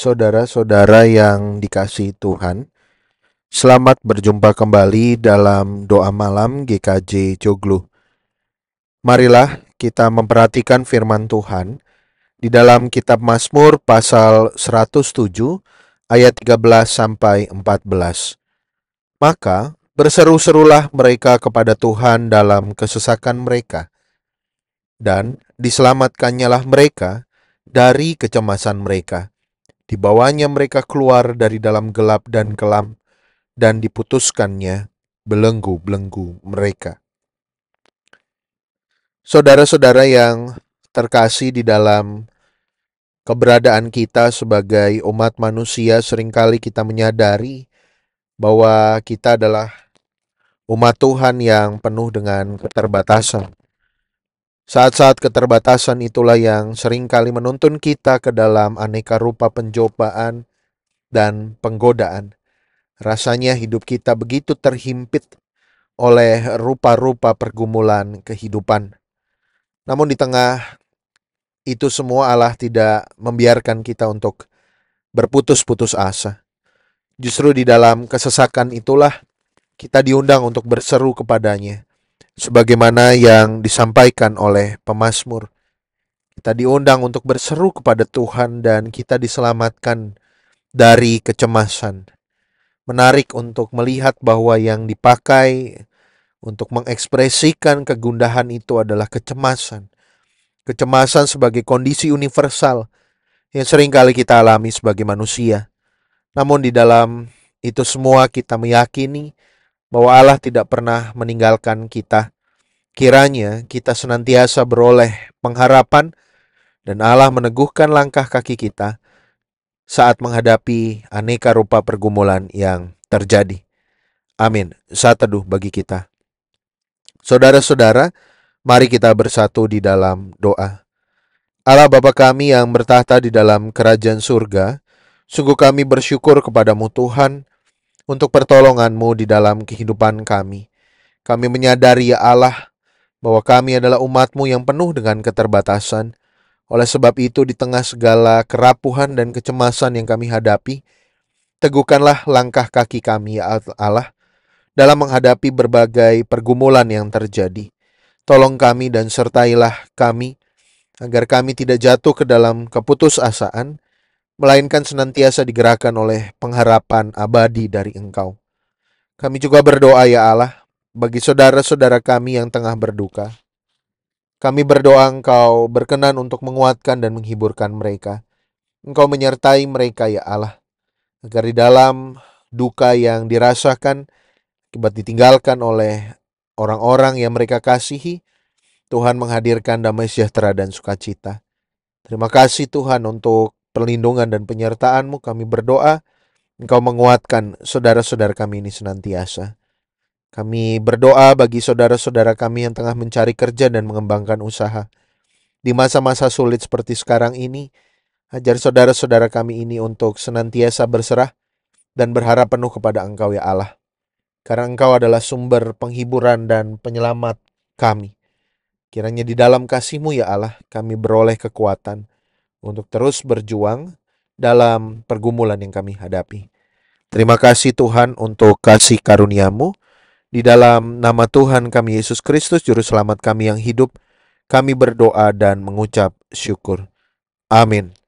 saudara-saudara yang dikasih Tuhan. Selamat berjumpa kembali dalam doa malam GKJ Joglo. Marilah kita memperhatikan firman Tuhan di dalam kitab Mazmur pasal 107 ayat 13 sampai 14. Maka berseru-serulah mereka kepada Tuhan dalam kesesakan mereka dan diselamatkannya lah mereka dari kecemasan mereka. Dibawanya mereka keluar dari dalam gelap dan kelam, dan diputuskannya belenggu-belenggu mereka. Saudara-saudara yang terkasih di dalam keberadaan kita sebagai umat manusia, seringkali kita menyadari bahwa kita adalah umat Tuhan yang penuh dengan keterbatasan. Saat-saat keterbatasan itulah yang seringkali menuntun kita ke dalam aneka rupa penjobaan dan penggodaan. Rasanya hidup kita begitu terhimpit oleh rupa-rupa pergumulan kehidupan. Namun di tengah itu semua Allah tidak membiarkan kita untuk berputus-putus asa. Justru di dalam kesesakan itulah kita diundang untuk berseru kepadanya sebagaimana yang disampaikan oleh pemazmur. Kita diundang untuk berseru kepada Tuhan dan kita diselamatkan dari kecemasan. Menarik untuk melihat bahwa yang dipakai untuk mengekspresikan kegundahan itu adalah kecemasan. Kecemasan sebagai kondisi universal yang sering kali kita alami sebagai manusia. Namun di dalam itu semua kita meyakini bahwa Allah tidak pernah meninggalkan kita. Kiranya kita senantiasa beroleh pengharapan dan Allah meneguhkan langkah kaki kita saat menghadapi aneka rupa pergumulan yang terjadi. Amin. Saat teduh bagi kita. Saudara-saudara, mari kita bersatu di dalam doa. Allah Bapa kami yang bertahta di dalam kerajaan surga, sungguh kami bersyukur kepadamu Tuhan untuk pertolonganmu di dalam kehidupan kami. Kami menyadari ya Allah bahwa kami adalah umatmu yang penuh dengan keterbatasan. Oleh sebab itu di tengah segala kerapuhan dan kecemasan yang kami hadapi, teguhkanlah langkah kaki kami ya Allah dalam menghadapi berbagai pergumulan yang terjadi. Tolong kami dan sertailah kami agar kami tidak jatuh ke dalam keputusasaan, melainkan senantiasa digerakkan oleh pengharapan abadi dari Engkau. Kami juga berdoa, ya Allah, bagi saudara-saudara kami yang tengah berduka. Kami berdoa Engkau berkenan untuk menguatkan dan menghiburkan mereka. Engkau menyertai mereka, ya Allah, agar di dalam duka yang dirasakan akibat ditinggalkan oleh orang-orang yang mereka kasihi, Tuhan menghadirkan damai sejahtera dan sukacita. Terima kasih Tuhan untuk perlindungan dan penyertaanmu kami berdoa Engkau menguatkan saudara-saudara kami ini senantiasa. Kami berdoa bagi saudara-saudara kami yang tengah mencari kerja dan mengembangkan usaha. Di masa-masa sulit seperti sekarang ini, ajar saudara-saudara kami ini untuk senantiasa berserah dan berharap penuh kepada Engkau ya Allah. Karena Engkau adalah sumber penghiburan dan penyelamat kami. Kiranya di dalam kasih-Mu ya Allah, kami beroleh kekuatan untuk terus berjuang dalam pergumulan yang kami hadapi. Terima kasih Tuhan untuk kasih karuniamu. Di dalam nama Tuhan kami Yesus Kristus, Juru Selamat kami yang hidup, kami berdoa dan mengucap syukur. Amin.